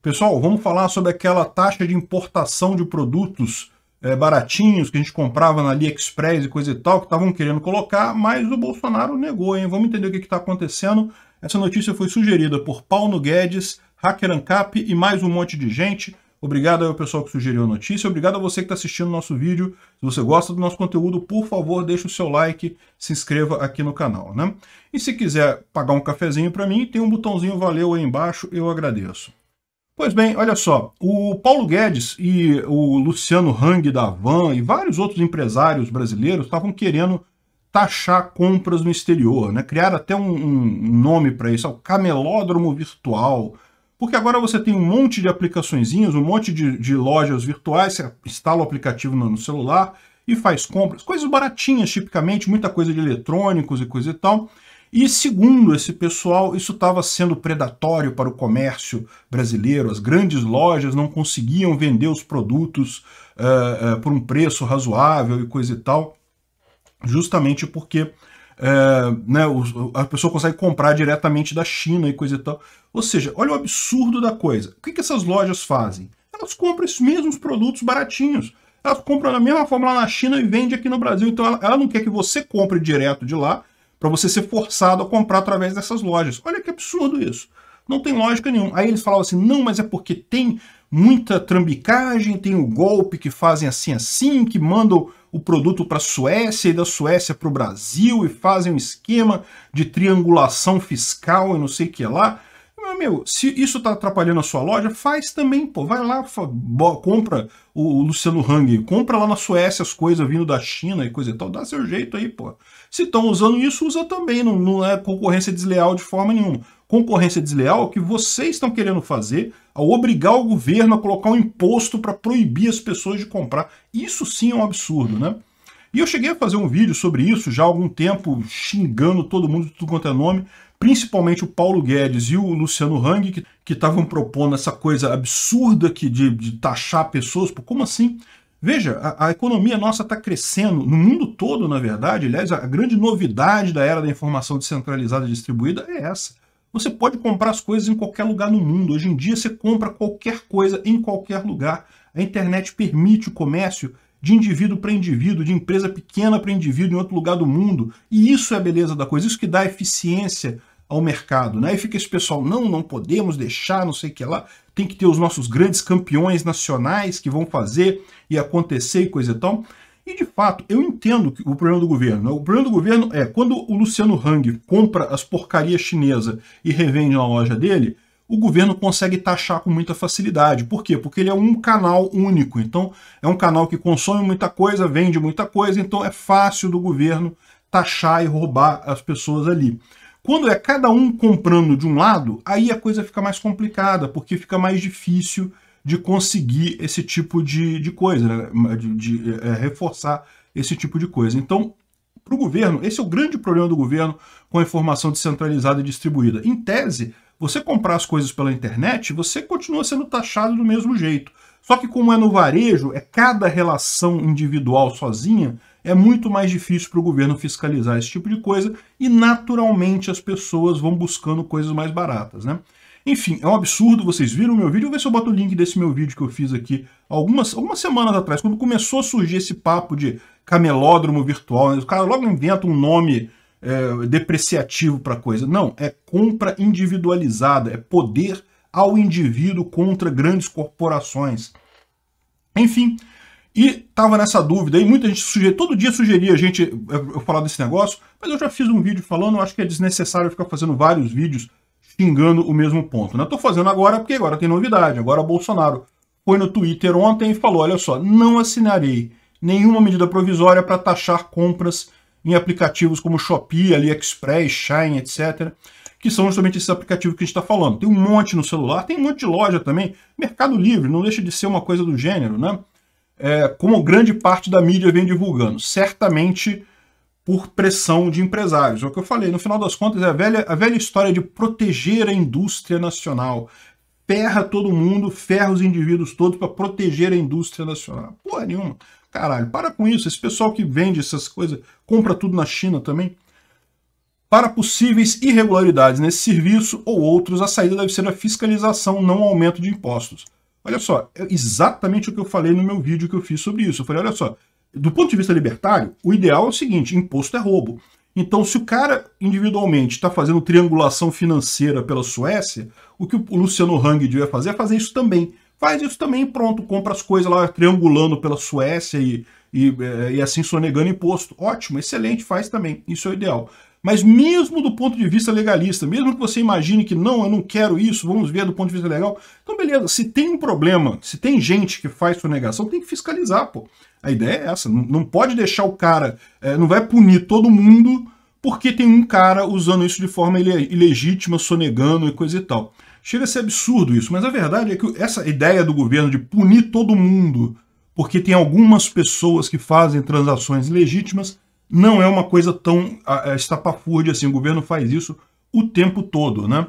Pessoal, vamos falar sobre aquela taxa de importação de produtos é, baratinhos que a gente comprava na AliExpress e coisa e tal, que estavam querendo colocar, mas o Bolsonaro negou, hein? Vamos entender o que está acontecendo. Essa notícia foi sugerida por Paulo Guedes, Hacker Ancap e mais um monte de gente. Obrigado ao pessoal que sugeriu a notícia, obrigado a você que está assistindo o nosso vídeo. Se você gosta do nosso conteúdo, por favor, deixe o seu like, se inscreva aqui no canal, né? E se quiser pagar um cafezinho para mim, tem um botãozinho valeu aí embaixo, eu agradeço. Pois bem, olha só, o Paulo Guedes e o Luciano Hang da Van e vários outros empresários brasileiros estavam querendo taxar compras no exterior, né? criar até um, um nome para isso, é o camelódromo virtual, porque agora você tem um monte de aplicaçõezinhas, um monte de, de lojas virtuais, você instala o aplicativo no, no celular e faz compras, coisas baratinhas tipicamente, muita coisa de eletrônicos e coisa e tal, e segundo esse pessoal, isso estava sendo predatório para o comércio brasileiro. As grandes lojas não conseguiam vender os produtos uh, uh, por um preço razoável e coisa e tal, justamente porque uh, né, a pessoa consegue comprar diretamente da China e coisa e tal. Ou seja, olha o absurdo da coisa. O que, que essas lojas fazem? Elas compram esses mesmos produtos baratinhos. Elas compram da mesma forma lá na China e vende aqui no Brasil. Então ela, ela não quer que você compre direto de lá, para você ser forçado a comprar através dessas lojas. Olha que absurdo isso. Não tem lógica nenhuma. Aí eles falavam assim: não, mas é porque tem muita trambicagem, tem o golpe que fazem assim assim, que mandam o produto para a Suécia e da Suécia para o Brasil e fazem um esquema de triangulação fiscal e não sei o que lá meu, se isso tá atrapalhando a sua loja, faz também, pô. Vai lá, compra o Luciano Hang, compra lá na Suécia as coisas vindo da China e coisa e tal. Dá seu jeito aí, pô. Se estão usando isso, usa também. Não, não é concorrência desleal de forma nenhuma. Concorrência desleal é o que vocês estão querendo fazer ao obrigar o governo a colocar um imposto para proibir as pessoas de comprar. Isso sim é um absurdo, né? E eu cheguei a fazer um vídeo sobre isso já há algum tempo, xingando todo mundo de tudo quanto é nome, principalmente o Paulo Guedes e o Luciano Hang, que estavam propondo essa coisa absurda que de, de taxar pessoas. Pô, como assim? Veja, a, a economia nossa está crescendo no mundo todo, na verdade. Aliás, a grande novidade da era da informação descentralizada e distribuída é essa. Você pode comprar as coisas em qualquer lugar no mundo. Hoje em dia você compra qualquer coisa em qualquer lugar. A internet permite o comércio de indivíduo para indivíduo, de empresa pequena para indivíduo em outro lugar do mundo. E isso é a beleza da coisa, isso que dá eficiência ao mercado. Né? Aí fica esse pessoal, não, não podemos deixar, não sei o que lá, tem que ter os nossos grandes campeões nacionais que vão fazer e acontecer e coisa e tal. E de fato, eu entendo o problema do governo. Né? O problema do governo é quando o Luciano Hang compra as porcarias chinesa e revende na loja dele, o governo consegue taxar com muita facilidade. Por quê? Porque ele é um canal único. Então, é um canal que consome muita coisa, vende muita coisa, então é fácil do governo taxar e roubar as pessoas ali. Quando é cada um comprando de um lado, aí a coisa fica mais complicada, porque fica mais difícil de conseguir esse tipo de, de coisa, né? de, de é, reforçar esse tipo de coisa. Então, para o governo, esse é o grande problema do governo com a informação descentralizada e distribuída. Em tese, você comprar as coisas pela internet, você continua sendo taxado do mesmo jeito. Só que como é no varejo, é cada relação individual sozinha, é muito mais difícil para o governo fiscalizar esse tipo de coisa e naturalmente as pessoas vão buscando coisas mais baratas, né? Enfim, é um absurdo, vocês viram o meu vídeo, vou ver se eu boto o link desse meu vídeo que eu fiz aqui algumas, algumas semanas atrás, quando começou a surgir esse papo de camelódromo virtual, né? o cara logo inventa um nome é, depreciativo para a coisa. Não, é compra individualizada, é poder ao indivíduo contra grandes corporações. Enfim, e estava nessa dúvida, e muita gente sugeria, todo dia sugeria a gente é, eu falar desse negócio, mas eu já fiz um vídeo falando, acho que é desnecessário ficar fazendo vários vídeos xingando o mesmo ponto. Né? Estou fazendo agora porque agora tem novidade, agora Bolsonaro foi no Twitter ontem e falou, olha só, não assinarei nenhuma medida provisória para taxar compras em aplicativos como Shopee, AliExpress, Shine, etc., que são justamente esses aplicativos que a gente está falando. Tem um monte no celular, tem um monte de loja também. Mercado Livre, não deixa de ser uma coisa do gênero, né? É, como grande parte da mídia vem divulgando, certamente por pressão de empresários. É o que eu falei, no final das contas, é a velha, a velha história de proteger a indústria nacional. Ferra todo mundo, ferra os indivíduos todos para proteger a indústria nacional. Porra nenhuma. Caralho, para com isso. Esse pessoal que vende essas coisas, compra tudo na China também. Para possíveis irregularidades nesse serviço ou outros, a saída deve ser a fiscalização, não aumento de impostos. Olha só, é exatamente o que eu falei no meu vídeo que eu fiz sobre isso. Eu falei, olha só, do ponto de vista libertário, o ideal é o seguinte, imposto é roubo. Então, se o cara individualmente está fazendo triangulação financeira pela Suécia, o que o Luciano Hang devia fazer é fazer isso também. Faz isso também pronto, compra as coisas lá triangulando pela Suécia e, e, eh, e assim sonegando imposto. Ótimo, excelente, faz também. Isso é o ideal. Mas mesmo do ponto de vista legalista, mesmo que você imagine que não, eu não quero isso, vamos ver do ponto de vista legal. Então, beleza, se tem um problema, se tem gente que faz sonegação, tem que fiscalizar, pô. A ideia é essa, não pode deixar o cara, é, não vai punir todo mundo porque tem um cara usando isso de forma ilegítima, sonegando e coisa e tal. Chega a ser absurdo isso, mas a verdade é que essa ideia do governo de punir todo mundo porque tem algumas pessoas que fazem transações legítimas não é uma coisa tão estapafúrdia assim. O governo faz isso o tempo todo, né?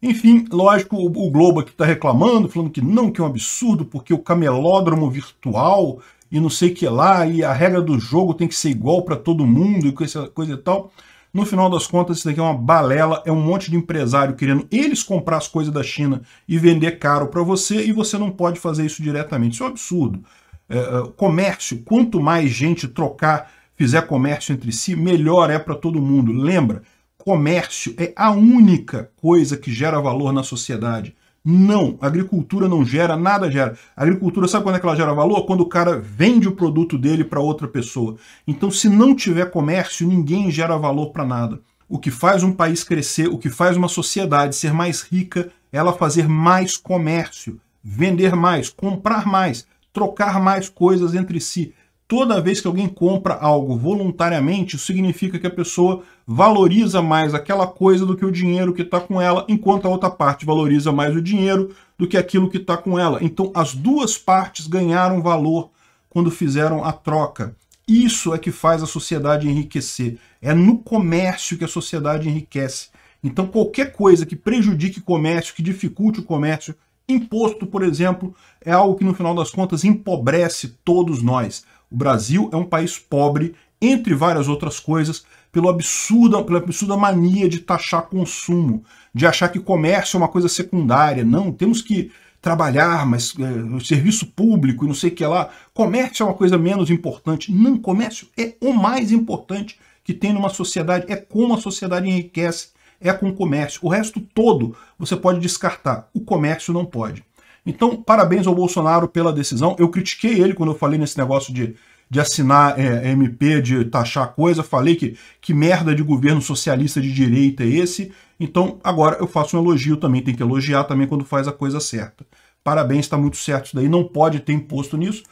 Enfim, lógico, o, Globo aqui está reclamando, falando que não, que é um absurdo, porque o camelódromo virtual e não sei o que lá, e a regra do jogo tem que ser igual para todo mundo e essa coisa e tal. No final das contas, isso daqui é uma balela, é um monte de empresário querendo eles comprar as coisas da China e vender caro para você, e você não pode fazer isso diretamente. Isso é um absurdo. É, é comércio, quanto mais gente trocar, fizer comércio entre si, melhor é para todo mundo. Lembra, comércio é a única coisa que gera valor na sociedade. Não, agricultura não gera, nada gera. A agricultura, sabe quando é que ela gera valor? Quando o cara vende o produto dele para outra pessoa. Então, se não tiver comércio, ninguém gera valor para nada. O que faz um país crescer, o que faz uma sociedade ser mais rica, é ela fazer mais comércio, vender mais, comprar mais, trocar mais coisas entre si toda vez que alguém compra algo voluntariamente, significa que a pessoa valoriza mais aquela coisa do que o dinheiro que está com ela, enquanto a outra parte valoriza mais o dinheiro do que aquilo que está com ela. Então as duas partes ganharam valor quando fizeram a troca. Isso é que faz a sociedade enriquecer. É no comércio que a sociedade enriquece. Então qualquer coisa que prejudique o comércio, que dificulte o comércio, imposto, por exemplo, é algo que no final das contas empobrece todos nós. O Brasil é um país pobre, entre várias outras coisas, pelo absurda, pela absurda mania de taxar consumo, de achar que comércio é uma coisa secundária. Não, temos que trabalhar, mas é, serviço público e não sei o que lá. Comércio é uma coisa menos importante. Não, comércio é o mais importante que tem numa sociedade. É como a sociedade enriquece, é com o comércio. O resto todo você pode descartar. O comércio não pode. Então, parabéns ao Bolsonaro pela decisão. Eu critiquei ele quando eu falei nesse negócio de, de assinar é, MP, de taxar coisa. Falei que, que merda de governo socialista de direita é esse. Então, agora eu faço um elogio também. Tem que elogiar também quando faz a coisa certa. Parabéns, está muito certo isso daí. Não pode ter imposto nisso.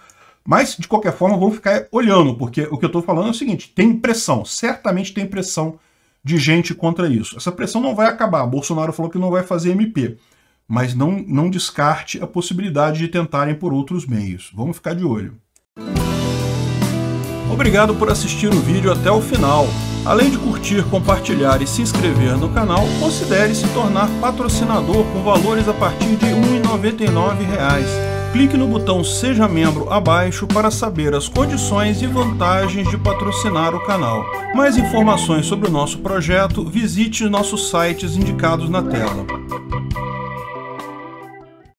Mas, de qualquer forma, vamos ficar olhando, porque o que eu estou falando é o seguinte, tem pressão, certamente tem pressão de gente contra isso. Essa pressão não vai acabar. Bolsonaro falou que não vai fazer MP mas não, não descarte a possibilidade de tentarem por outros meios. Vamos ficar de olho. Obrigado por assistir o vídeo até o final. Além de curtir, compartilhar e se inscrever no canal, considere se tornar patrocinador com valores a partir de R$ 1,99 clique no botão Seja Membro abaixo para saber as condições e vantagens de patrocinar o canal. Mais informações sobre o nosso projeto, visite nossos sites indicados na tela.